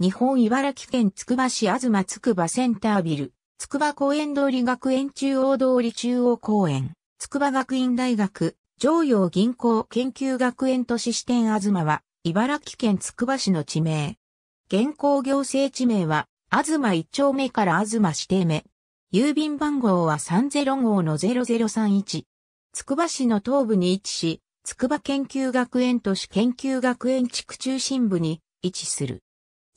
日本茨城県つくば市東つくばセンタービル、つくば公園通り学園中央通り中央公園、つくば学院大学、常陽銀行研究学園都市支店東は、茨城県つくば市の地名。現行行政地名は、東一丁目から東指定目。郵便番号は30号の0031。つくば市の東部に位置し、つくば研究学園都市研究学園地区中心部に位置する。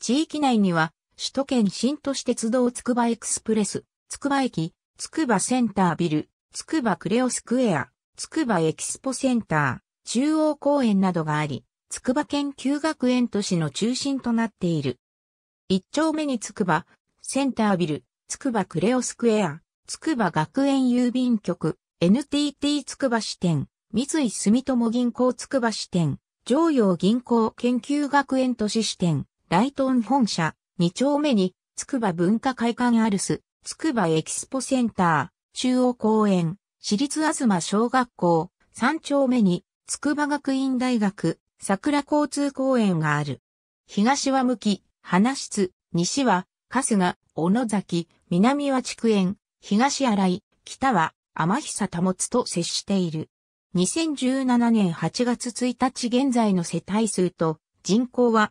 地域内には、首都圏新都市鉄道つくばエクスプレス、つくば駅、つくばセンタービル、つくばクレオスクエア、つくばエキスポセンター、中央公園などがあり、つくば研究学園都市の中心となっている。一丁目につくば、センタービル、つくばクレオスクエア、つくば学園郵便局、NTT つくば支店、三井住友銀行つくば支店、常陽銀行研究学園都市支店、大東本社、2丁目に、筑波文化会館アルス、筑波エキスポセンター、中央公園、私立東小学校、3丁目に、筑波学院大学、桜交通公園がある。東は向き、花室、西は、春日、小野崎、南は竹園、東新井、北は、天久保と接している。2017年8月1日現在の世帯数と人口は